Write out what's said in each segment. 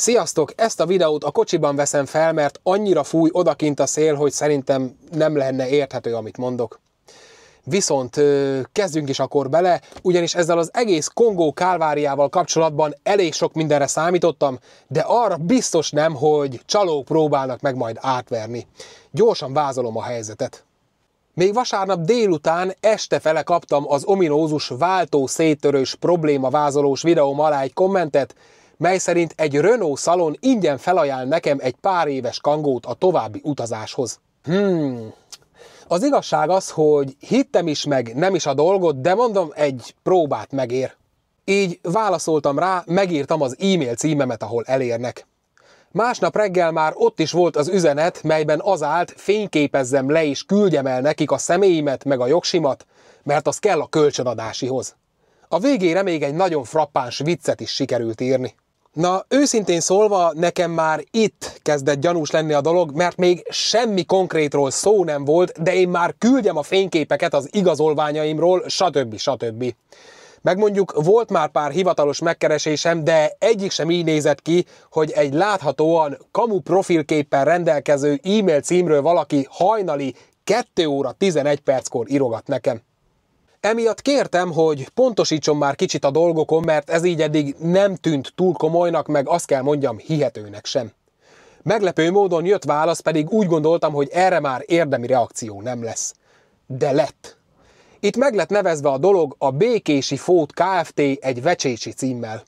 Sziasztok! Ezt a videót a kocsiban veszem fel, mert annyira fúj odakint a szél, hogy szerintem nem lenne érthető, amit mondok. Viszont kezdjünk is akkor bele, ugyanis ezzel az egész Kongó kálváriával kapcsolatban elég sok mindenre számítottam, de arra biztos nem, hogy csalók próbálnak meg majd átverni. Gyorsan vázolom a helyzetet. Még vasárnap délután este fele kaptam az ominózus váltó széttörős probléma vázolós videóm alá egy kommentet, mely szerint egy Renault szalon ingyen felajánl nekem egy pár éves kangót a további utazáshoz. Hmm, az igazság az, hogy hittem is meg nem is a dolgot, de mondom, egy próbát megér. Így válaszoltam rá, megírtam az e-mail címemet, ahol elérnek. Másnap reggel már ott is volt az üzenet, melyben az állt, fényképezzem le és küldjem el nekik a személyimet meg a jogsimat, mert az kell a kölcsönadásihoz. A végére még egy nagyon frappáns viccet is sikerült írni. Na, őszintén szólva, nekem már itt kezdett gyanús lenni a dolog, mert még semmi konkrétról szó nem volt, de én már küldjem a fényképeket az igazolványaimról, stb. stb. Megmondjuk, volt már pár hivatalos megkeresésem, de egyik sem így nézett ki, hogy egy láthatóan kamu profilképpen rendelkező e-mail címről valaki hajnali 2 óra 11 perckor írogat nekem. Emiatt kértem, hogy pontosítson már kicsit a dolgokon, mert ez így eddig nem tűnt túl komolynak, meg azt kell mondjam, hihetőnek sem. Meglepő módon jött válasz, pedig úgy gondoltam, hogy erre már érdemi reakció nem lesz. De lett. Itt meg lett nevezve a dolog a Békési Fót Kft. egy vecsési címmel.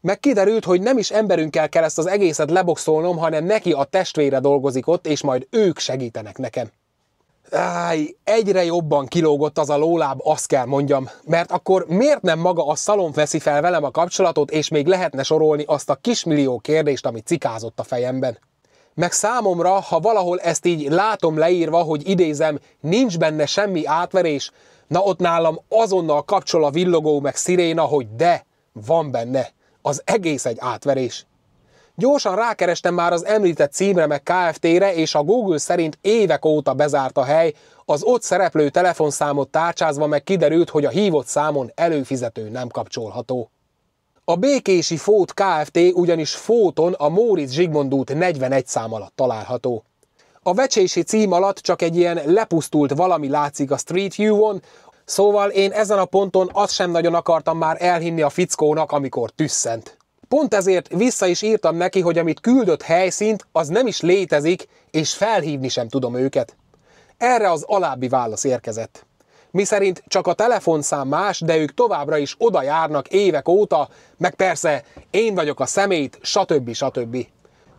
Meg kiderült, hogy nem is emberünkkel kell ezt az egészet leboxolnom, hanem neki a testvére dolgozik ott, és majd ők segítenek nekem áj, egyre jobban kilógott az a lóláb, azt kell mondjam. Mert akkor miért nem maga a szalon veszi fel velem a kapcsolatot, és még lehetne sorolni azt a kismillió kérdést, ami cikázott a fejemben? Meg számomra, ha valahol ezt így látom leírva, hogy idézem, nincs benne semmi átverés, na ott nálam azonnal kapcsol a villogó meg sziréna, hogy de, van benne. Az egész egy átverés. Gyorsan rákerestem már az említett címre meg KFT-re, és a Google szerint évek óta bezárt a hely, az ott szereplő telefonszámot tárcsázva meg kiderült, hogy a hívott számon előfizető nem kapcsolható. A Békési Fót Kft. ugyanis Fóton a Móricz Zsigmond út 41 szám alatt található. A vecsési cím alatt csak egy ilyen lepusztult valami látszik a Street View-on, szóval én ezen a ponton azt sem nagyon akartam már elhinni a fickónak, amikor tüsszent. Pont ezért vissza is írtam neki, hogy amit küldött helyszínt, az nem is létezik, és felhívni sem tudom őket. Erre az alábbi válasz érkezett. Miszerint csak a telefonszám más, de ők továbbra is oda járnak évek óta, meg persze én vagyok a szemét, stb. stb.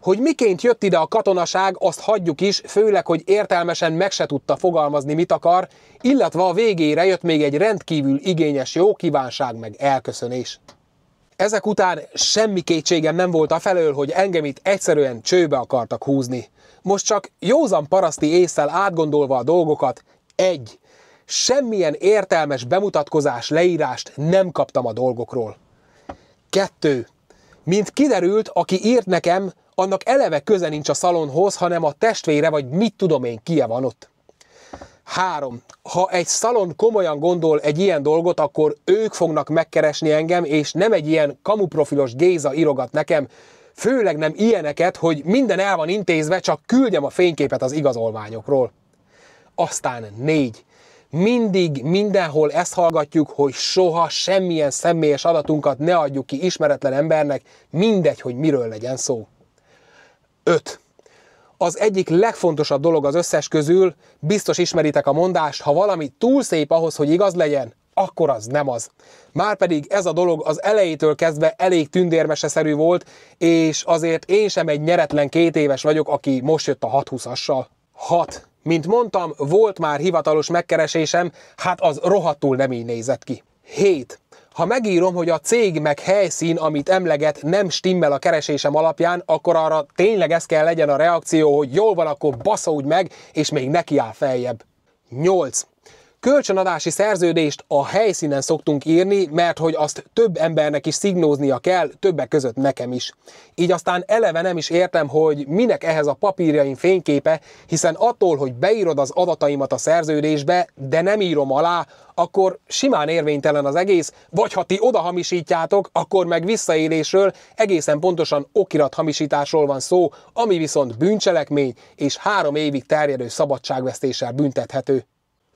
Hogy miként jött ide a katonaság, azt hagyjuk is, főleg, hogy értelmesen meg se tudta fogalmazni, mit akar, illetve a végére jött még egy rendkívül igényes jó kívánság meg elköszönés. Ezek után semmi kétségem nem volt a felől, hogy engem itt egyszerűen csőbe akartak húzni. Most csak józan paraszti észsel átgondolva a dolgokat, egy, semmilyen értelmes bemutatkozás, leírást nem kaptam a dolgokról. Kettő, mint kiderült, aki írt nekem, annak eleve köze nincs a szalonhoz, hanem a testvére, vagy mit tudom én, kie van ott. Három, ha egy szalon komolyan gondol egy ilyen dolgot, akkor ők fognak megkeresni engem, és nem egy ilyen kamuprofilos Géza írogat nekem, főleg nem ilyeneket, hogy minden el van intézve, csak küldjem a fényképet az igazolványokról. Aztán négy. Mindig, mindenhol ezt hallgatjuk, hogy soha semmilyen személyes adatunkat ne adjuk ki ismeretlen embernek, mindegy, hogy miről legyen szó. 5 az egyik legfontosabb dolog az összes közül, biztos ismeritek a mondást, ha valami túl szép ahhoz, hogy igaz legyen, akkor az nem az. Márpedig ez a dolog az elejétől kezdve elég tündérmeseszerű volt, és azért én sem egy nyeretlen két éves vagyok, aki most jött a 620-assal. 6. Mint mondtam, volt már hivatalos megkeresésem, hát az rohadtul nem így nézett ki. 7. Ha megírom, hogy a cég meg helyszín, amit emleget, nem stimmel a keresésem alapján, akkor arra tényleg ez kell legyen a reakció, hogy jól van, akkor baszódj meg, és még neki áll feljebb. 8. Kölcsönadási szerződést a helyszínen szoktunk írni, mert hogy azt több embernek is szignóznia kell, többek között nekem is. Így aztán eleve nem is értem, hogy minek ehhez a papírjaim fényképe, hiszen attól, hogy beírod az adataimat a szerződésbe, de nem írom alá, akkor simán érvénytelen az egész, vagy ha ti oda hamisítjátok, akkor meg visszaélésről, egészen pontosan okirat hamisításról van szó, ami viszont bűncselekmény és három évig terjedő szabadságvesztéssel büntethető.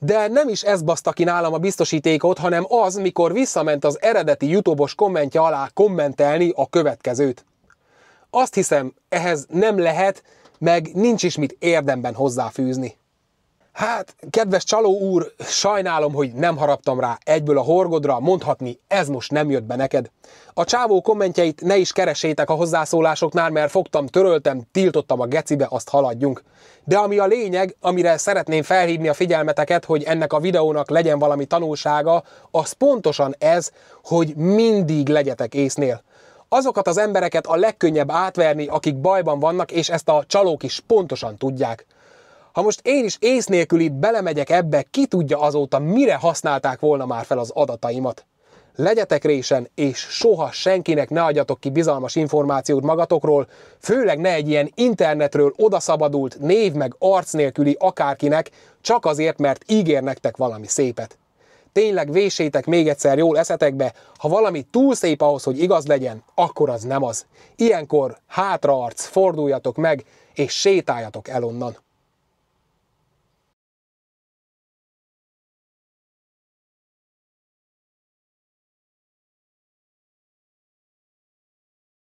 De nem is ez baszta ki nálam a biztosítékot, hanem az, mikor visszament az eredeti YouTube-os kommentje alá kommentelni a következőt. Azt hiszem, ehhez nem lehet, meg nincs is mit érdemben hozzáfűzni. Hát, kedves csaló úr, sajnálom, hogy nem haraptam rá egyből a horgodra, mondhatni, ez most nem jött be neked. A csávó kommentjeit ne is keresétek a hozzászólásoknál, mert fogtam, töröltem, tiltottam a gecibe, azt haladjunk. De ami a lényeg, amire szeretném felhívni a figyelmeteket, hogy ennek a videónak legyen valami tanulsága, az pontosan ez, hogy mindig legyetek észnél azokat az embereket a legkönnyebb átverni, akik bajban vannak, és ezt a csalók is pontosan tudják. Ha most én is ész nélkül itt belemegyek ebbe, ki tudja azóta, mire használták volna már fel az adataimat. Legyetek résen, és soha senkinek ne adjatok ki bizalmas információt magatokról, főleg ne egy ilyen internetről odaszabadult, név meg arc nélküli akárkinek, csak azért, mert ígér nektek valami szépet. Tényleg vésétek még egyszer jól eszetekbe, ha valami túl szép ahhoz, hogy igaz legyen, akkor az nem az. Ilyenkor hátraarc, forduljatok meg, és sétáljatok el onnan.